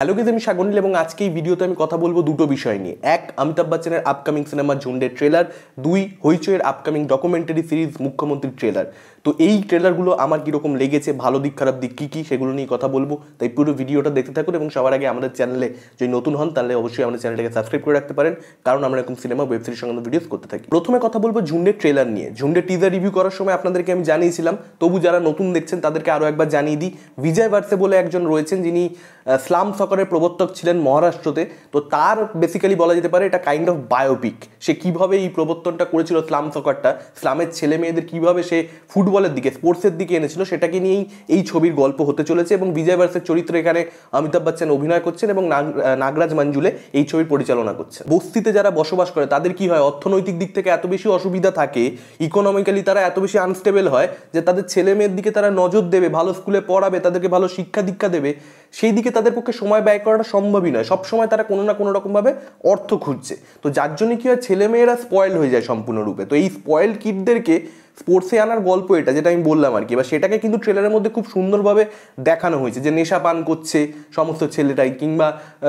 hello gauge আমি সাগনিল এবং আজকে এই ভিডিওতে আমি কথা বলবো দুটো বিষয় নিয়ে এক অমিতাভ বচ্চনের আপকামিং সিনেমা ঝুন্ডের ট্রেলার দুই হইচয়ের আপকামিং ডকুমেন্টারি সিরিজ মুখ্যমন্ত্রীর ট্রেলার তো এই ট্রেলারগুলো আমার কীরকম লেগেছে ভালো দিক খারাপ দিক কী কী সেগুলো নিয়ে কথা বলবো তাই পুরো ভিডিওটা দেখতে থাকুন এবং সবার আগে আমাদের চ্যানেলে যদি নতুন হন তাহলে অবশ্যই আমাদের চ্যানেলটাকে সাবস্ক্রাইব করে রাখতে পারেন কারণ আমরা এরকম সিনেমা ওয়েব সিরিজ সংক্রান্ত ভিডিওস করতে থাকি প্রথমে কথা বলবো ঝুন্ডের ট্রেলার নিয়ে ঝুন্ডের টিজার রিভিউ করার সময় আপনাদেরকে আমি জানিয়েছিলাম তবু যারা নতুন দেখছেন তাদেরকে আরও একবার জানিয়ে দিই বিজয় ভার্সে বলে একজন রয়েছেন যিনি স্লাম সকারের প্রবর্তক ছিলেন মহারাষ্ট্রতে তো তার বেসিক্যালি বলা যেতে পারে এটা কাইন্ড অফ বায়োপিক সে কিভাবে এই প্রবর্তনটা করেছিল স্লাম সকারটা স্লামের ছেলে মেয়েদের কীভাবে সে ফুটবল ফুটবলের দিকে স্পোর্টসের দিকে এনেছিল সেটাকে নিয়েই এই ছবির গল্প হতে চলেছে এবং বিজয় বার্সের চরিত্র এখানে অমিতাভ বচ্চন অভিনয় করছেন এবং নাগরাজ মঞ্জুলে এই ছবির পরিচালনা করছেন বস্তিতে যারা বসবাস করে তাদের কি হয় অর্থনৈতিক দিক থেকে এত বেশি অসুবিধা থাকে ইকোনমিক্যালি তারা এত বেশি আনস্টেবল হয় যে তাদের ছেলে মেয়ের দিকে তারা নজর দেবে ভালো স্কুলে পড়াবে তাদেরকে ভালো শিক্ষা দীক্ষা দেবে সেই দিকে তাদের পক্ষে সময় ব্যয় করাটা সম্ভবই নয় সবসময় তারা কোনো না কোনো রকমভাবে অর্থ খুঁজছে তো যার জন্য কী হয় ছেলেমেয়েরা স্পয়েল হয়ে যায় সম্পূর্ণরূপে তো এই স্পয়েল কিডদেরকে স্পোর্টসে আনার গল্প এটা যেটা আমি বললাম আর কি বা সেটাকে কিন্তু ট্রেলারের মধ্যে খুব সুন্দরভাবে দেখানো হয়েছে যে নেশা পান করছে সমস্ত ছেলেটাই কিংবা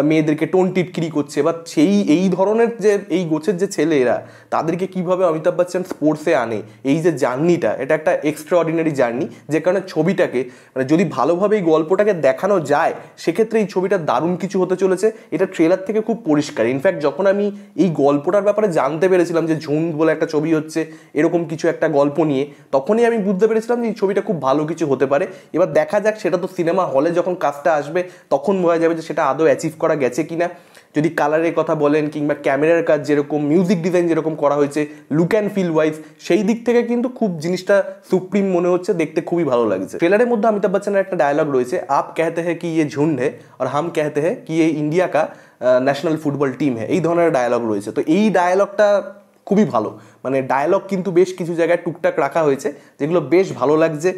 মেয়েদেরকে টোন টিটকিরি করছে বা সেই এই ধরনের যে এই গোছের যে ছেলেরা তাদেরকে কিভাবে অমিতাভ বচ্চন স্পোর্টসে আনে এই যে জার্নিটা এটা একটা এক্সট্রা অর্ডিনারি জার্নি যে কারণে ছবিটাকে মানে যদি ভালোভাবে এই গল্পটাকে দেখানো যায় যায় সেক্ষেত্রে এই ছবিটা দারুণ কিছু হতে চলেছে এটা ট্রেলার থেকে খুব পরিষ্কার ইনফ্যাক্ট যখন আমি এই গল্পটার ব্যাপারে জানতে পেরেছিলাম যে ঝুম বলে একটা ছবি হচ্ছে এরকম কিছু একটা গল্প নিয়ে তখনই আমি বুঝতে পেরেছিলাম যে এই ছবিটা খুব ভালো কিছু হতে পারে এবার দেখা যাক সেটা তো সিনেমা হলে যখন কাজটা আসবে তখন বোঝা যাবে যে সেটা আদৌ অ্যাচিভ করা গেছে কিনা যদি কালারের কথা বলেন কিংবা ক্যামেরার কাজ যেরকম মিউজিক ডিজাইন যেরকম করা হয়েছে লুক অ্যান্ড ফিল ওয়াইজ সেই দিক থেকে কিন্তু খুব জিনিসটা সুপ্রিম মনে হচ্ছে দেখতে খুবই ভালো লাগছে ট্রেলারের মধ্যে অমিতাভ বচ্চনের একটা ডায়লগ রয়েছে আপ কেহতে হ্যাঁ কি ইয়ে ঝুন্ড হ্যাঁ আর হাম কেহতে হ্যাঁ কি ইয়ে ইন্ডিয়া কা ন্যাশনাল ফুটবল টিম হ্যাঁ এই ধরনের ডায়লগ রয়েছে তো এই ডায়লগটা খুবই ভালো মানে ডায়ালগ কিন্তু বেশ কিছু জায়গায় টুকটাক রাখা হয়েছে যেগুলো বেশ ভালো লাগছে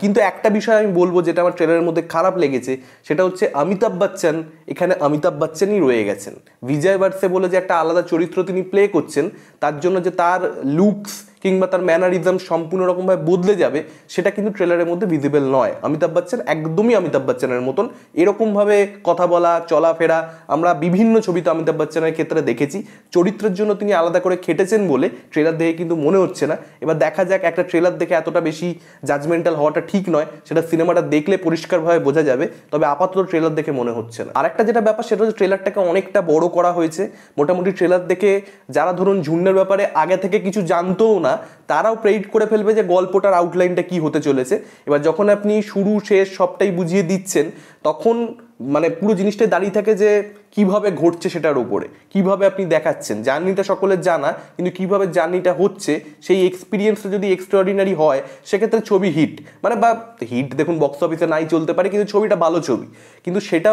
কিন্তু একটা বিষয় আমি বলবো যেটা আমার ট্রেলারের মধ্যে খারাপ লেগেছে সেটা হচ্ছে অমিতাভ বচ্চন এখানে অমিতাভ বচ্চনই রয়ে গেছেন বিজয় বার্সে বলে যে একটা আলাদা চরিত্র তিনি প্লে করছেন তার জন্য যে তার লুকস কিংবা তার ম্যানারিজম সম্পূর্ণ রকমভাবে বদলে যাবে সেটা কিন্তু ট্রেলারের মধ্যে ভিজিবল নয় অমিতাভ বচ্চন একদমই অমিতাভ বচ্চনের মতন এরকমভাবে কথা বলা চলাফেরা আমরা বিভিন্ন ছবিতে অমিতাভ বচ্চনের ক্ষেত্রে দেখেছি চরিত্রের জন্য তিনি আলাদা করে খেটেছেন বলে ট্রেলার দেখে কিন্তু মনে হচ্ছে না এবার দেখা যাক একটা ট্রেলার দেখে এতটা বেশি জাজমেন্টাল হওয়াটা ঠিক নয় সেটা সিনেমাটা দেখলে পরিষ্কারভাবে বোঝা যাবে তবে আপাতত ট্রেলার দেখে মনে হচ্ছে না আরেকটা যেটা ব্যাপার সেটা হচ্ছে ট্রেলারটাকে অনেকটা বড় করা হয়েছে মোটামুটি ট্রেলার দেখে যারা ধরুন ঝুন্ডের ব্যাপারে আগে থেকে কিছু জানতেও না না তারাও প্রেড করে ফেলবে যে গল্পটার আউটলাইনটা কি হতে চলেছে এবার যখন আপনি শুরু শেষ সবটাই বুঝিয়ে দিচ্ছেন তখন মানে পুরো জিনিসটা দাঁড়িয়ে থাকে যে কিভাবে ঘটছে সেটার ওপরে কিভাবে আপনি দেখাচ্ছেন জার্নিটা সকলের জানা কিন্তু কিভাবে জার্নিটা হচ্ছে সেই এক্সপিরিয়েন্সটা যদি এক্সট্রাঅর্ডিনারি হয় সেক্ষেত্রে ছবি হিট মানে বা হিট দেখুন বক্স অফিসে নাই চলতে পারে কিন্তু ছবিটা ভালো ছবি কিন্তু সেটা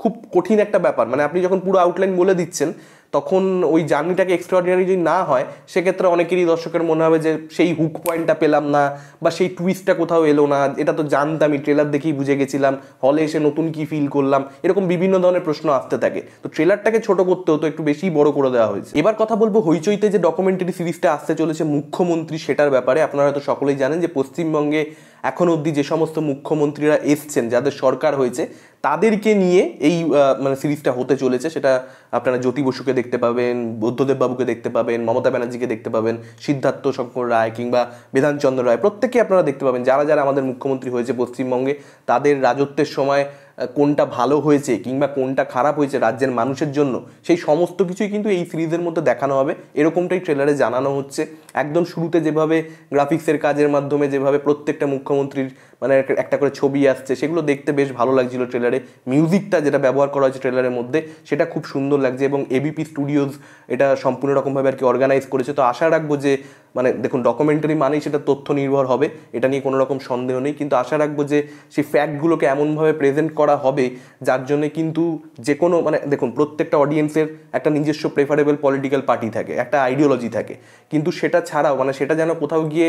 খুব কঠিন একটা ব্যাপার মানে আপনি যখন পুরো আউটলাইন বলে দিচ্ছেন তখন ওই জার্নিটাকে এক্সট্রাঅর্ডিনারি যদি না হয় সেক্ষেত্রে অনেকেরই দর্শকের মনে হবে যে সেই হুক পয়েন্টটা পেলাম না বা সেই টুইস্টটা কোথাও এলো না এটা তো জানতামই ট্রেলার দেখেই বুঝে গেছিলাম হলে এসে নতুন কি ফিল করলাম এরকম বিভিন্ন ধরনের প্রশ্ন আসতে থাকে তো ট্রেলারটাকে ছোট করতে হতো একটু বেশি বড় করে দেওয়া হয়েছে এবার কথা বলবো হইচইতে যে ডকুমেন্টারি সিরিজটা আসতে চলেছে মুখ্যমন্ত্রী সেটার ব্যাপারে আপনারা হয়তো সকলেই জানেন যে পশ্চিমবঙ্গে এখন অবধি যে সমস্ত মুখ্যমন্ত্রীরা এসছেন যাদের সরকার হয়েছে তাদেরকে নিয়ে এই মানে সিরিজটা হতে চলেছে সেটা আপনারা জ্যোতি বসুকে দেখতে পাবেন বুদ্ধদেব বাবুকে দেখতে পাবেন মমতা ব্যানার্জিকে দেখতে পাবেন সিদ্ধার্থ শঙ্কর রায় কিংবা বিধানচন্দ্র রায় প্রত্যেকে আপনারা দেখতে পাবেন যারা যারা আমাদের মুখ্যমন্ত্রী হয়েছে পশ্চিমবঙ্গে তাদের রাজত্বের সময় কোনটা ভালো হয়েছে কিংবা কোনটা খারাপ হয়েছে রাজ্যের মানুষের জন্য সেই সমস্ত কিছুই কিন্তু এই সিরিজের মধ্যে দেখানো হবে এরকমটাই ট্রেলারে জানানো হচ্ছে একদম শুরুতে যেভাবে গ্রাফিক্সের কাজের মাধ্যমে যেভাবে প্রত্যেকটা মুখ্যমন্ত্রীর মানে একটা করে ছবি আসছে সেগুলো দেখতে বেশ ভালো লাগছিল ট্রেলারে মিউজিকটা যেটা ব্যবহার করা হয়েছে ট্রেলারের মধ্যে সেটা খুব সুন্দর লাগছে এবং এবিপি স্টুডিওজ এটা সম্পূর্ণ রকমভাবে আর কি অর্গানাইজ করেছে তো আশা রাখবো যে মানে দেখুন ডকুমেন্টারি মানেই সেটা তথ্য নির্ভর হবে এটা নিয়ে কোনো রকম সন্দেহ নেই কিন্তু আশা রাখবো যে সেই ফ্যাক্টগুলোকে এমনভাবে প্রেজেন্ট করা হবে যার জন্যে কিন্তু যে কোনো মানে দেখুন প্রত্যেকটা অডিয়েন্সের একটা নিজস্ব প্রেফারেবল পলিটিক্যাল পার্টি থাকে একটা আইডিওলজি থাকে কিন্তু সেটা ছাড়াও মানে সেটা যেন কোথাও গিয়ে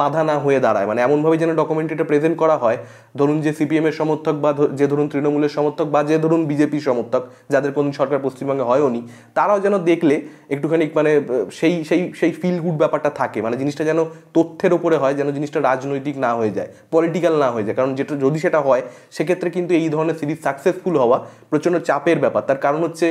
বাধা না হয়ে দাঁড়ায় মানে এমনভাবে যেন ডকুমেন্টারিটা প্রেজেন্ট করা হয় ধরুন যে সিপিএমের সমর্থক বা যে ধরুন তৃণমূলের সমর্থক বা যে ধরুন বিজেপি সমর্থক যাদের কোনো সরকার পশ্চিমবঙ্গে নি তারাও যেন দেখলে একটুখানি মানে সেই সেই সেই ফিল গুড ব্যাপারটা থাকে মানে জিনিসটা যেন তথ্যের ওপরে হয় যেন জিনিসটা রাজনৈতিক না হয়ে যায় পলিটিক্যাল না হয়ে যায় কারণ যেটা যদি সেটা হয় সেক্ষেত্রে কিন্তু এই ধরনের সিরিজ সাকসেসফুল হওয়া প্রচণ্ড চাপের ব্যাপার তার কারণ হচ্ছে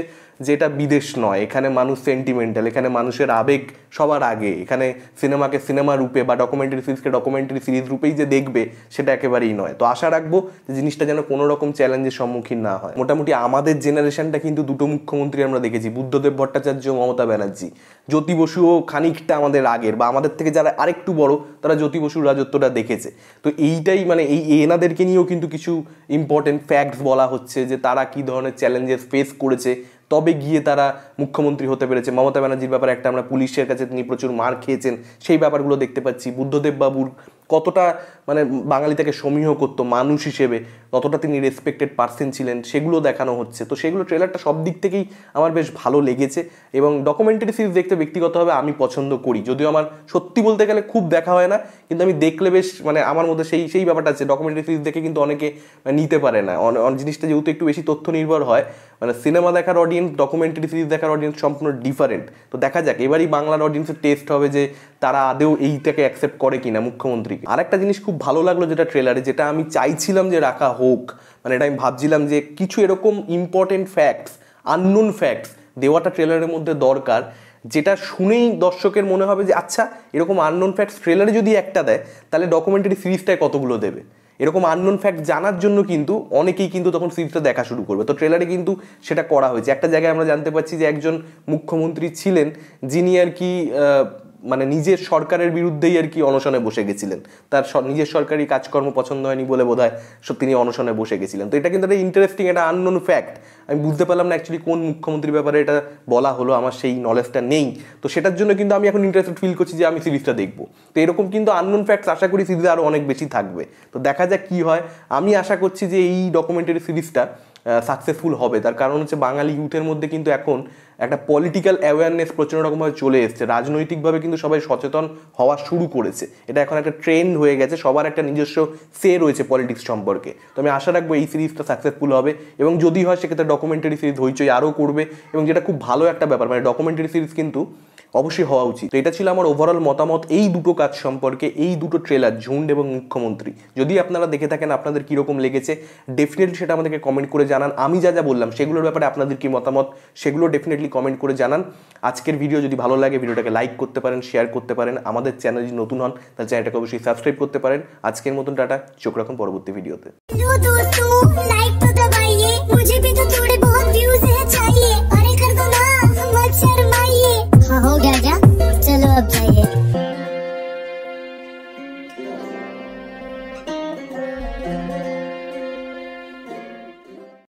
যেটা বিদেশ নয় এখানে মানুষ সেন্টিমেন্টাল এখানে মানুষের আবেগ সবার আগে এখানে সিনেমাকে সিনেমা রূপে বা ডকুমেন্টারি সিরিজকে ডকুমেন্টারি সিরিজ রূপেই যে দেখবে সেটা একেবারেই নয় তো আশা রাখবো যে জিনিসটা যেন কোনো রকম চ্যালেঞ্জের সম্মুখীন না হয় মোটামুটি আমাদের জেনারেশনটা কিন্তু দুটো মুখ্যমন্ত্রী আমরা দেখেছি বুদ্ধদেব ভট্টাচার্য মমতা ব্যানার্জি জ্যোতি বসুও খানিকটা আমাদের আগের বা আমাদের থেকে যারা আরেকটু বড় তারা জ্যোতি বসুর রাজত্বটা দেখেছে তো এইটাই মানে এই এনাদেরকে নিয়েও কিন্তু কিছু ইম্পর্টেন্ট ফ্যাক্টস বলা হচ্ছে যে তারা কি ধরনের চ্যালেঞ্জেস ফেস করেছে তবে গিয়ে তারা মুখ্যমন্ত্রী হতে পেরেছে মমতা ব্যানার্জির ব্যাপারে একটা আমরা পুলিশের কাছে তিনি প্রচুর মার খেয়েছেন সেই ব্যাপারগুলো দেখতে পাচ্ছি বুদ্ধদেব বাবুর কতটা মানে বাঙালি তাকে সমীহ করতো মানুষ হিসেবে ততটা তিনি রেসপেক্টেড পার্সন ছিলেন সেগুলো দেখানো হচ্ছে তো সেগুলো ট্রেলারটা সব দিক থেকেই আমার বেশ ভালো লেগেছে এবং ডকুমেন্টারি সিরিজ দেখতে ব্যক্তিগতভাবে আমি পছন্দ করি যদিও আমার সত্যি বলতে গেলে খুব দেখা হয় না কিন্তু আমি দেখলে বেশ মানে আমার মধ্যে সেই সেই ব্যাপারটা আছে ডকুমেন্টারি সিরিজ দেখে কিন্তু অনেকে নিতে পারে না জিনিসটা যেহেতু একটু বেশি তথ্য নির্ভর হয় মানে সিনেমা দেখার অডিয়েন্স ডকুমেন্টারি সিরিজ দেখার অডিয়েন্স সম্পূর্ণ ডিফারেন্ট তো দেখা যাক এবারই বাংলার অডিয়েন্সের টেস্ট হবে যে তারা আদেও এইটাকে অ্যাকসেপ্ট করে কিনা মুখ্যমন্ত্রীকে আরেকটা জিনিস খুব ভালো লাগলো যেটা ট্রেলারে যেটা আমি চাইছিলাম যে রাখা হোক মানে এটা আমি ভাবছিলাম যে কিছু এরকম ইম্পর্টেন্ট ফ্যাক্টস আননোন ফ্যাক্টস দেওয়াটা ট্রেলারের মধ্যে দরকার যেটা শুনেই দর্শকের মনে হবে যে আচ্ছা এরকম আননোন ফ্যাক্টস ট্রেলারে যদি একটা দেয় তাহলে ডকুমেন্টারি সিরিজটায় কতগুলো দেবে এরকম আননোন ফ্যাক্ট জানার জন্য কিন্তু অনেকেই কিন্তু তখন সিরিজটা দেখা শুরু করবে তো ট্রেলারে কিন্তু সেটা করা হয়েছে একটা জায়গায় আমরা জানতে পারছি যে একজন মুখ্যমন্ত্রী ছিলেন যিনি আর কি মানে নিজের সরকারের বিরুদ্ধেই আর কি অনশনে বসে গেছিলেন তার নিজের সরকারি কাজকর্ম পছন্দ হয়নি বলে বোধ হয় তিনি অনশনে বসে গেছিলেন তো এটা কিন্তু একটা ইন্টারেস্টিং একটা আননোন ফ্যাক্ট আমি বুঝতে পারলাম না অ্যাকচুয়ালি কোন মুখ্যমন্ত্রীর ব্যাপারে এটা বলা হলো আমার সেই নলেজটা নেই তো সেটার জন্য কিন্তু আমি এখন ইন্টারেস্টেড ফিল করছি যে আমি সিরিজটা দেখব তো এরকম কিন্তু আননোন ফ্যাক্টস আশা করি সিরিজে আরও অনেক বেশি থাকবে তো দেখা যাক কী হয় আমি আশা করছি যে এই ডকুমেন্টারি সিরিজটা সাকসেসফুল হবে তার কারণ হচ্ছে বাঙালি ইউথের মধ্যে কিন্তু এখন একটা পলিটিক্যাল অ্যাওয়ারনেস প্রচণ্ড রকমভাবে চলে এসছে রাজনৈতিকভাবে কিন্তু সবাই সচেতন হওয়া শুরু করেছে এটা এখন একটা ট্রেন্ড হয়ে গেছে সবার একটা নিজস্ব সে রয়েছে পলিটিক্স সম্পর্কে তো আমি আশা রাখবো এই সিরিজটা সাকসেসফুল হবে এবং যদি হয় সেক্ষেত্রে ডকুমেন্টারি সিরিজ হইচই আরও করবে এবং যেটা খুব ভালো একটা ব্যাপার মানে ডকুমেন্টারি সিরিজ কিন্তু অবশ্যই হওয়া উচিত তো এটা ছিল আমার ওভারঅল মতামত এই দুটো কাজ সম্পর্কে এই দুটো ট্রেলার ঝুন্ড এবং মুখ্যমন্ত্রী যদি আপনারা দেখে থাকেন আপনাদের কীরকম লেগেছে ডেফিনেটলি সেটা আমাদেরকে কমেন্ট করে জানান আমি যা যা বললাম সেগুলোর ব্যাপারে আপনাদের কি মতামত সেগুলো ডেফিনেটলি ডেফিনেটলি কমেন্ট করে জানান আজকের ভিডিও যদি ভালো লাগে ভিডিওটাকে লাইক করতে পারেন শেয়ার করতে পারেন আমাদের চ্যানেল যদি নতুন হন তাহলে চ্যানেলটাকে অবশ্যই সাবস্ক্রাইব করতে পারেন আজকের মতন টাটা চোখ রাখুন পরবর্তী ভিডিওতে